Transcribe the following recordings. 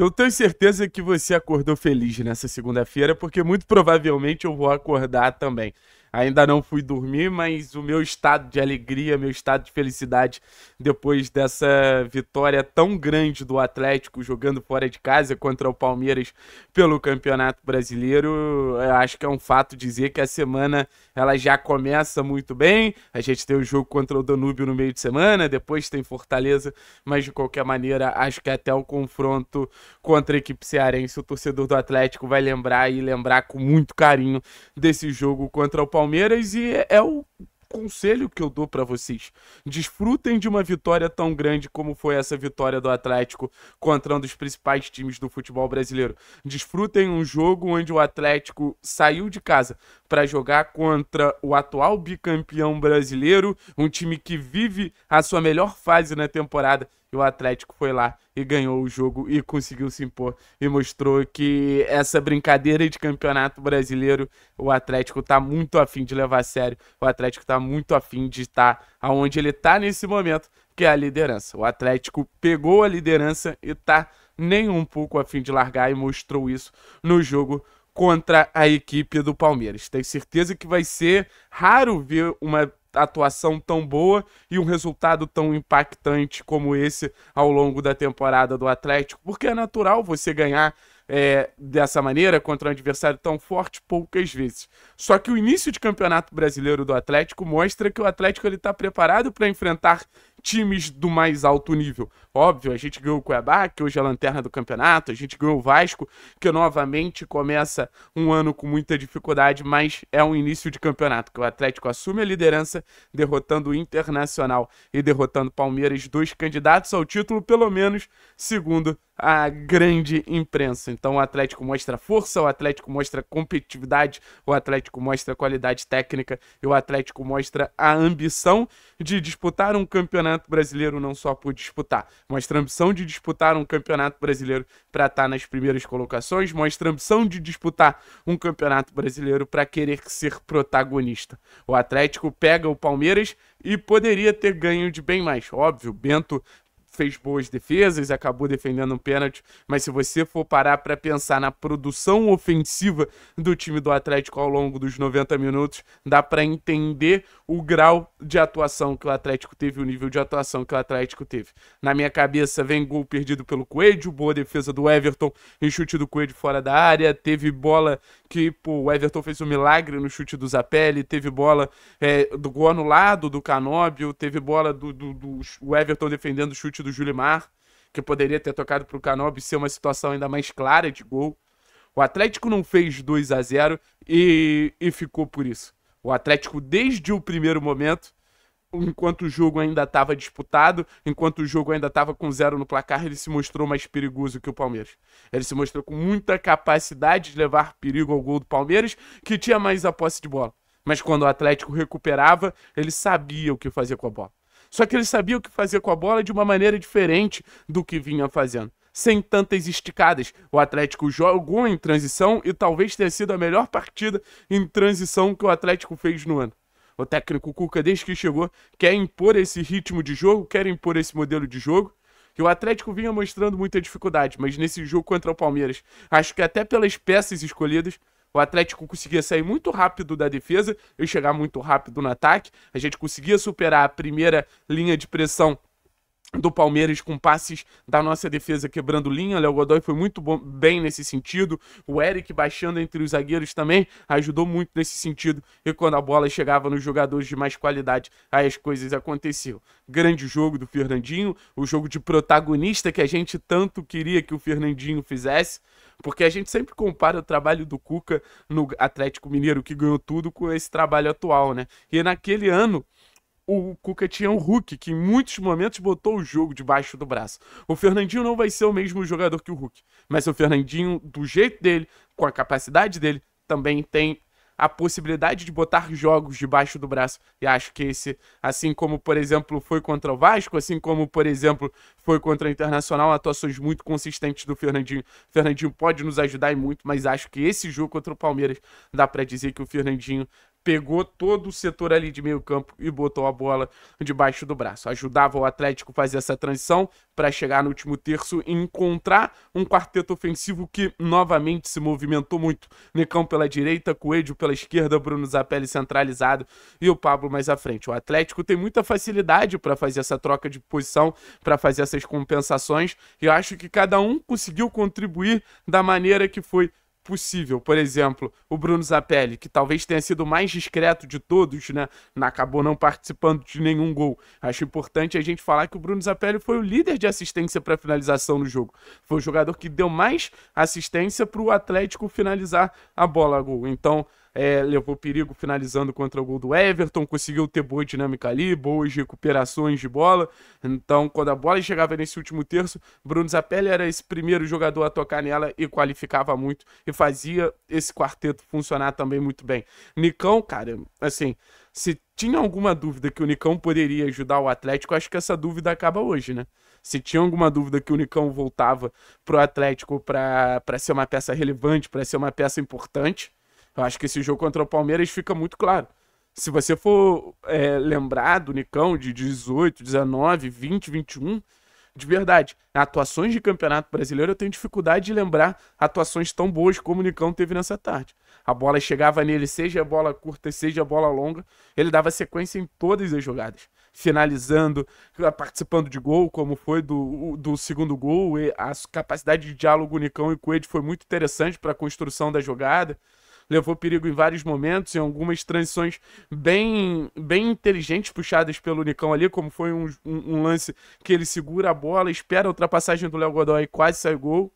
Eu tenho certeza que você acordou feliz nessa segunda-feira, porque muito provavelmente eu vou acordar também. Ainda não fui dormir, mas o meu estado de alegria, meu estado de felicidade depois dessa vitória tão grande do Atlético jogando fora de casa contra o Palmeiras pelo Campeonato Brasileiro, acho que é um fato dizer que a semana ela já começa muito bem. A gente tem o jogo contra o Danúbio no meio de semana, depois tem Fortaleza, mas de qualquer maneira, acho que até o confronto contra a equipe cearense, o torcedor do Atlético vai lembrar e lembrar com muito carinho desse jogo contra o Palmeiras. Palmeiras e é, é o conselho que eu dou para vocês. Desfrutem de uma vitória tão grande como foi essa vitória do Atlético contra um dos principais times do futebol brasileiro. Desfrutem um jogo onde o Atlético saiu de casa para jogar contra o atual bicampeão brasileiro, um time que vive a sua melhor fase na temporada e o Atlético foi lá e ganhou o jogo e conseguiu se impor e mostrou que essa brincadeira de campeonato brasileiro, o Atlético tá muito afim de levar a sério. O Atlético tá muito afim de estar tá aonde ele tá nesse momento, que é a liderança. O Atlético pegou a liderança e tá nem um pouco afim de largar e mostrou isso no jogo contra a equipe do Palmeiras. Tenho certeza que vai ser raro ver uma atuação tão boa e um resultado tão impactante como esse ao longo da temporada do Atlético, porque é natural você ganhar é, dessa maneira contra um adversário tão forte poucas vezes. Só que o início de campeonato brasileiro do Atlético mostra que o Atlético ele está preparado para enfrentar times do mais alto nível. Óbvio, a gente ganhou o Cuiabá, que hoje é a lanterna do campeonato, a gente ganhou o Vasco, que novamente começa um ano com muita dificuldade, mas é um início de campeonato, que o Atlético assume a liderança, derrotando o Internacional e derrotando o Palmeiras, dois candidatos ao título, pelo menos segundo a grande imprensa. Então o Atlético mostra força, o Atlético mostra competitividade, o Atlético mostra qualidade técnica e o Atlético mostra a ambição de disputar um campeonato Campeonato Brasileiro não só por disputar, mostra a ambição de disputar um Campeonato Brasileiro para estar tá nas primeiras colocações, mostra a ambição de disputar um Campeonato Brasileiro para querer ser protagonista. O Atlético pega o Palmeiras e poderia ter ganho de bem mais. Óbvio, Bento fez boas defesas, acabou defendendo um pênalti, mas se você for parar para pensar na produção ofensiva do time do Atlético ao longo dos 90 minutos, dá para entender o grau de atuação que o Atlético teve, o nível de atuação que o Atlético teve. Na minha cabeça vem gol perdido pelo Coelho, boa defesa do Everton em chute do Coelho fora da área, teve bola que pô, o Everton fez um milagre no chute do Zapelli, teve bola é, do gol anulado do Canóbio, teve bola do, do, do Everton defendendo o chute do Julimar, que poderia ter tocado para o Canóbio ser uma situação ainda mais clara de gol. O Atlético não fez 2 a 0 e, e ficou por isso. O Atlético, desde o primeiro momento, enquanto o jogo ainda estava disputado, enquanto o jogo ainda estava com zero no placar, ele se mostrou mais perigoso que o Palmeiras. Ele se mostrou com muita capacidade de levar perigo ao gol do Palmeiras, que tinha mais a posse de bola. Mas quando o Atlético recuperava, ele sabia o que fazer com a bola. Só que ele sabia o que fazer com a bola de uma maneira diferente do que vinha fazendo sem tantas esticadas. O Atlético jogou em transição e talvez tenha sido a melhor partida em transição que o Atlético fez no ano. O técnico Cuca, desde que chegou, quer impor esse ritmo de jogo, quer impor esse modelo de jogo. Que o Atlético vinha mostrando muita dificuldade, mas nesse jogo contra o Palmeiras, acho que até pelas peças escolhidas, o Atlético conseguia sair muito rápido da defesa e chegar muito rápido no ataque. A gente conseguia superar a primeira linha de pressão do Palmeiras com passes da nossa defesa quebrando linha. Léo Godoy foi muito bom, bem nesse sentido. O Eric baixando entre os zagueiros também ajudou muito nesse sentido. E quando a bola chegava nos jogadores de mais qualidade, aí as coisas aconteciam. Grande jogo do Fernandinho, o jogo de protagonista que a gente tanto queria que o Fernandinho fizesse. Porque a gente sempre compara o trabalho do Cuca no Atlético Mineiro, que ganhou tudo, com esse trabalho atual, né? E naquele ano, o Cuca tinha um Hulk que em muitos momentos botou o jogo debaixo do braço. O Fernandinho não vai ser o mesmo jogador que o Hulk, mas o Fernandinho, do jeito dele, com a capacidade dele, também tem a possibilidade de botar jogos debaixo do braço. E acho que esse, assim como, por exemplo, foi contra o Vasco, assim como, por exemplo, foi contra o Internacional, atuações muito consistentes do Fernandinho. O Fernandinho pode nos ajudar e muito, mas acho que esse jogo contra o Palmeiras dá para dizer que o Fernandinho pegou todo o setor ali de meio campo e botou a bola debaixo do braço. Ajudava o Atlético a fazer essa transição para chegar no último terço e encontrar um quarteto ofensivo que novamente se movimentou muito. Necão pela direita, Coelho pela esquerda, Bruno Zapelli centralizado e o Pablo mais à frente. O Atlético tem muita facilidade para fazer essa troca de posição, para fazer essas compensações e eu acho que cada um conseguiu contribuir da maneira que foi possível. Por exemplo, o Bruno Zapelli, que talvez tenha sido o mais discreto de todos, né? Acabou não participando de nenhum gol. Acho importante a gente falar que o Bruno Zapelli foi o líder de assistência para finalização no jogo. Foi o jogador que deu mais assistência para o Atlético finalizar a bola a gol. Então, é, levou perigo finalizando contra o gol do Everton, conseguiu ter boa dinâmica ali, boas recuperações de bola. Então, quando a bola chegava nesse último terço, Bruno Zapelli era esse primeiro jogador a tocar nela e qualificava muito e fazia esse quarteto funcionar também muito bem. Nicão, cara, assim, se tinha alguma dúvida que o Nicão poderia ajudar o Atlético, acho que essa dúvida acaba hoje, né? Se tinha alguma dúvida que o Nicão voltava pro Atlético para ser uma peça relevante, para ser uma peça importante, eu acho que esse jogo contra o Palmeiras fica muito claro. Se você for é, lembrar do Nicão de 18, 19, 20, 21, de verdade, atuações de campeonato brasileiro eu tenho dificuldade de lembrar atuações tão boas como o Nicão teve nessa tarde. A bola chegava nele, seja a bola curta, seja a bola longa, ele dava sequência em todas as jogadas, finalizando, participando de gol, como foi do, do segundo gol, a capacidade de diálogo Nicão e Coelho foi muito interessante para a construção da jogada levou perigo em vários momentos, em algumas transições bem, bem inteligentes puxadas pelo Nicão ali, como foi um, um, um lance que ele segura a bola, espera a ultrapassagem do Léo Godoy e quase sai gol.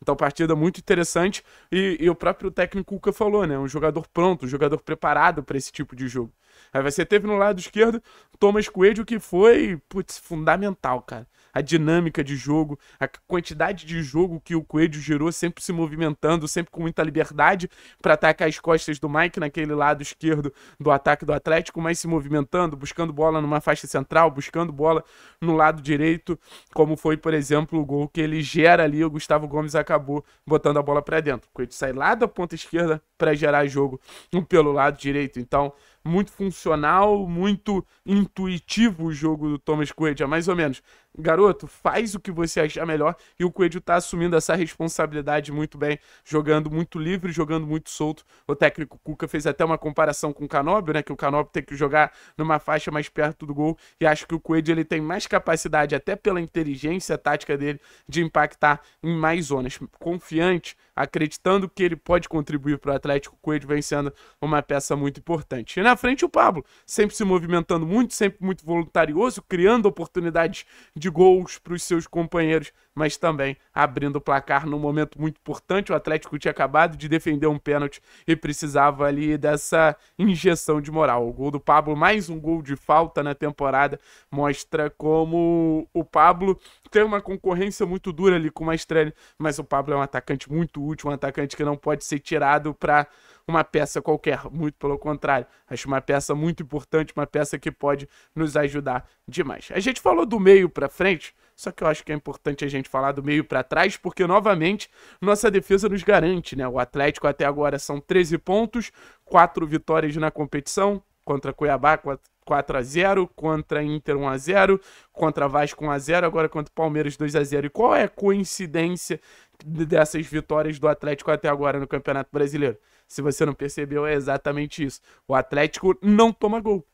Então, partida muito interessante. E, e, o próprio técnico Cuca falou, né? Um jogador pronto, um jogador preparado para esse tipo de jogo. Aí você teve no lado esquerdo Thomas Coelho, que foi, putz, fundamental, cara a dinâmica de jogo, a quantidade de jogo que o Coelho gerou, sempre se movimentando, sempre com muita liberdade para atacar as costas do Mike naquele lado esquerdo do ataque do Atlético, mas se movimentando, buscando bola numa faixa central, buscando bola no lado direito, como foi, por exemplo, o gol que ele gera ali, o Gustavo Gomes acabou botando a bola para dentro. O Coelho sai lá da ponta esquerda para gerar jogo pelo lado direito. Então, muito funcional, muito intuitivo o jogo do Thomas Coelho, é mais ou menos Garoto, faz o que você achar melhor e o Coelho tá assumindo essa responsabilidade muito bem, jogando muito livre, jogando muito solto. O técnico Cuca fez até uma comparação com o Canobio, né, que o Canobio tem que jogar numa faixa mais perto do gol e acho que o Coelho ele tem mais capacidade até pela inteligência tática dele de impactar em mais zonas. Confiante, acreditando que ele pode contribuir para o Atlético, o Coelho vem sendo uma peça muito importante. E na frente o Pablo, sempre se movimentando muito, sempre muito voluntarioso, criando oportunidades de de gols para os seus companheiros, mas também abrindo o placar num momento muito importante. O Atlético tinha acabado de defender um pênalti e precisava ali dessa injeção de moral. O gol do Pablo, mais um gol de falta na temporada, mostra como o Pablo tem uma concorrência muito dura ali com o Mastrelli, mas o Pablo é um atacante muito útil, um atacante que não pode ser tirado para uma peça qualquer, muito pelo contrário. Acho uma peça muito importante, uma peça que pode nos ajudar demais. A gente falou do meio para frente, só que eu acho que é importante a gente falar do meio para trás, porque novamente nossa defesa nos garante, né? O Atlético até agora são 13 pontos, 4 vitórias na competição contra Cuiabá, 4 a 0 contra Inter 1 a 0 contra Vasco 1 a 0 agora contra Palmeiras 2 a 0 E qual é a coincidência dessas vitórias do Atlético até agora no Campeonato Brasileiro? se você não percebeu, é exatamente isso. O Atlético não toma gol.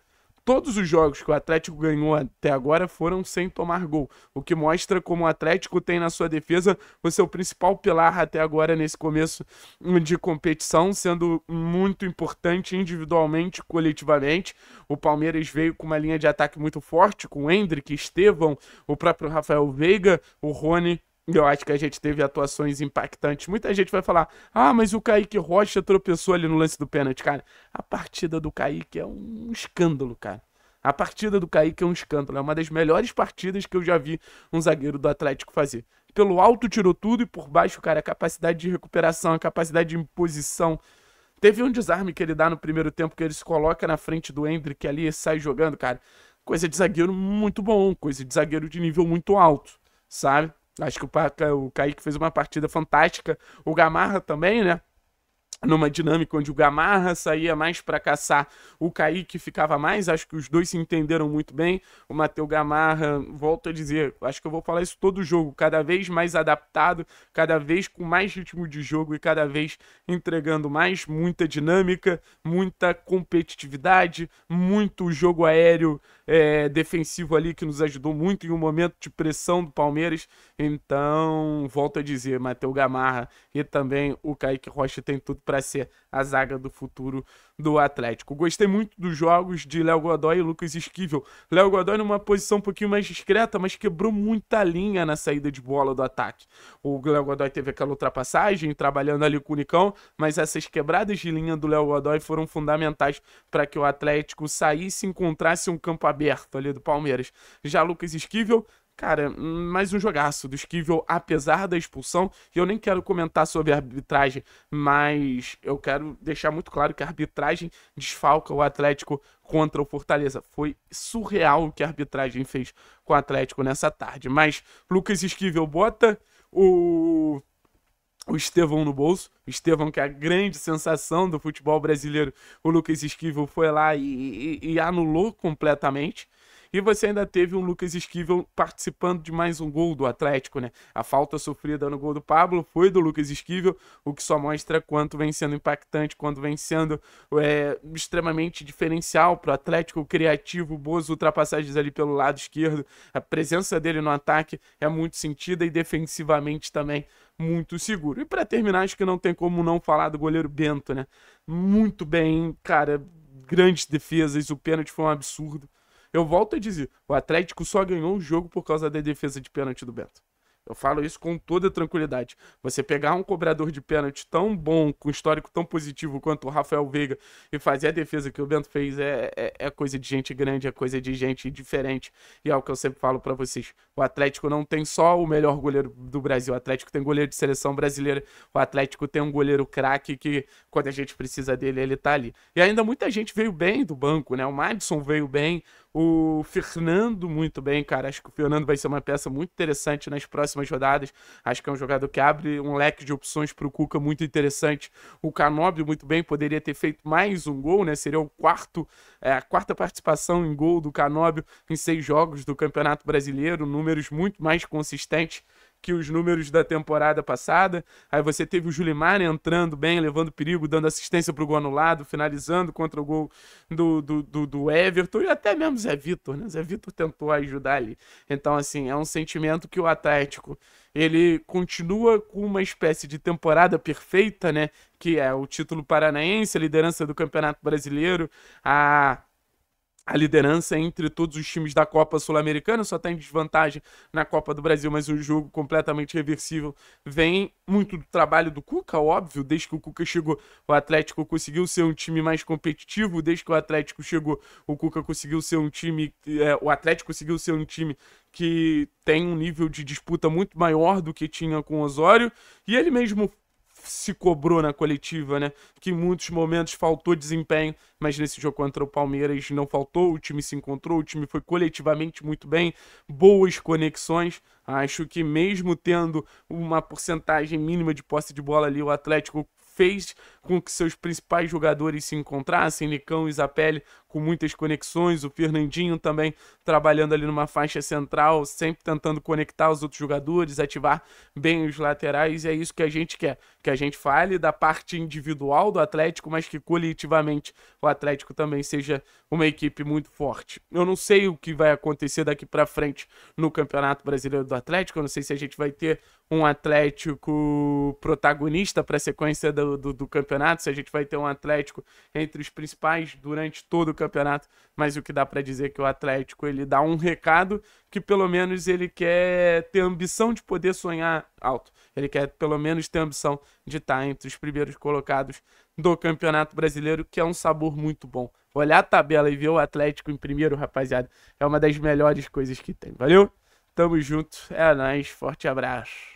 Todos os jogos que o Atlético ganhou até agora foram sem tomar gol, o que mostra como o Atlético tem na sua defesa o seu principal pilar até agora nesse começo de competição, sendo muito importante individualmente, coletivamente. O Palmeiras veio com uma linha de ataque muito forte, com o Hendrick, Estevão, o próprio Rafael Veiga, o Rony eu acho que a gente teve atuações impactantes. Muita gente vai falar: ah, mas o Kaique Rocha tropeçou ali no lance do pênalti, cara. A partida do Kaique é um escândalo, cara. A partida do Kaique é um escândalo. É uma das melhores partidas que eu já vi um zagueiro do Atlético fazer. Pelo alto tirou tudo e por baixo, cara, a capacidade de recuperação, a capacidade de imposição. Teve um desarme que ele dá no primeiro tempo, que ele se coloca na frente do Hendrick ali e sai jogando, cara. Coisa de zagueiro muito bom, coisa de zagueiro de nível muito alto, sabe? Acho que o, Kaique fez uma partida fantástica. O Gamarra também, né? numa dinâmica onde o Gamarra saía mais para caçar, o Kaique ficava mais. Acho que os dois se entenderam muito bem. O Matheus Gamarra, volto a dizer, acho que eu vou falar isso todo jogo, cada vez mais adaptado, cada vez com mais ritmo de jogo e cada vez entregando mais, muita dinâmica, muita competitividade, muito jogo aéreo é, defensivo ali que nos ajudou muito em um momento de pressão do Palmeiras. Então, volto a dizer, Matheus Gamarra e também o Kaique Rocha tem tudo para para ser a zaga do futuro do Atlético. Gostei muito dos jogos de Léo Godoy e Lucas Esquivel. Léo Godoy numa posição um pouquinho mais discreta, mas quebrou muita linha na saída de bola do ataque. O Léo Godoy teve aquela ultrapassagem, trabalhando ali com o Nicão, mas essas quebradas de linha do Léo Godoy foram fundamentais para que o Atlético saísse e encontrasse um campo aberto ali do Palmeiras. Já Lucas Esquivel Cara, mais um jogaço do Esquivel, apesar da expulsão. E eu nem quero comentar sobre a arbitragem, mas eu quero deixar muito claro que a arbitragem desfalca o Atlético contra o Fortaleza. Foi surreal o que a arbitragem fez com o Atlético nessa tarde. Mas Lucas Esquivel bota o o Estevão no bolso. O Estevão, que é a grande sensação do futebol brasileiro, o Lucas Esquivel foi lá e, e, e anulou completamente. E você ainda teve um Lucas Esquivel participando de mais um gol do Atlético, né? A falta sofrida no gol do Pablo foi do Lucas Esquivel, o que só mostra quanto vem sendo impactante, quanto vem sendo é, extremamente diferencial para o Atlético criativo, boas ultrapassagens ali pelo lado esquerdo. A presença dele no ataque é muito sentida e defensivamente também muito seguro. E para terminar, acho que não tem como não falar do goleiro Bento, né? Muito bem, cara, grandes defesas, o pênalti foi um absurdo. Eu volto a dizer, o Atlético só ganhou o jogo por causa da defesa de pênalti do Bento. Eu falo isso com toda tranquilidade. Você pegar um cobrador de pênalti tão bom, com histórico tão positivo quanto o Rafael Veiga e fazer a defesa que o Bento fez é, é, é coisa de gente grande, é coisa de gente diferente. E é o que eu sempre falo para vocês. O Atlético não tem só o melhor goleiro do Brasil. O Atlético tem goleiro de seleção brasileira. O Atlético tem um goleiro craque que, quando a gente precisa dele, ele tá ali. E ainda muita gente veio bem do banco, né? O Madison veio bem. O Fernando, muito bem, cara. Acho que o Fernando vai ser uma peça muito interessante nas próximas rodadas. Acho que é um jogador que abre um leque de opções para o Cuca muito interessante. O Canobio, muito bem, poderia ter feito mais um gol, né? Seria o quarto, é, a quarta participação em gol do Canobio em seis jogos do Campeonato Brasileiro. Números muito mais consistentes que os números da temporada passada. Aí você teve o Julimar entrando bem, levando perigo, dando assistência para o gol anulado, finalizando contra o gol do, do, do, do Everton e até mesmo Zé Vitor, né? Zé Vitor tentou ajudar ali. Então, assim, é um sentimento que o Atlético ele continua com uma espécie de temporada perfeita, né? Que é o título paranaense, a liderança do Campeonato Brasileiro, a a liderança entre todos os times da Copa Sul-Americana, só tem desvantagem na Copa do Brasil, mas um jogo completamente reversível. Vem muito do trabalho do Cuca, óbvio, desde que o Cuca chegou, o Atlético conseguiu ser um time mais competitivo, desde que o Atlético chegou, o Cuca conseguiu ser um time, é, o Atlético conseguiu ser um time que tem um nível de disputa muito maior do que tinha com o Osório, e ele mesmo se cobrou na coletiva, né? Que em muitos momentos faltou desempenho, mas nesse jogo contra o Palmeiras não faltou, o time se encontrou, o time foi coletivamente muito bem, boas conexões. Acho que mesmo tendo uma porcentagem mínima de posse de bola ali, o Atlético fez com que seus principais jogadores se encontrassem, Nicão e Zapelli com muitas conexões, o Fernandinho também trabalhando ali numa faixa central, sempre tentando conectar os outros jogadores, ativar bem os laterais, e é isso que a gente quer, que a gente fale da parte individual do Atlético, mas que coletivamente o Atlético também seja uma equipe muito forte. Eu não sei o que vai acontecer daqui para frente no Campeonato Brasileiro do Atlético, eu não sei se a gente vai ter um Atlético protagonista para a sequência do, do, do campeonato campeonato, se a gente vai ter um Atlético entre os principais durante todo o campeonato, mas o que dá para dizer é que o Atlético ele dá um recado que pelo menos ele quer ter ambição de poder sonhar alto. Ele quer pelo menos ter ambição de estar tá entre os primeiros colocados do Campeonato Brasileiro, que é um sabor muito bom. Olhar a tabela e ver o Atlético em primeiro, rapaziada, é uma das melhores coisas que tem. Valeu? Tamo junto, é nóis, forte abraço.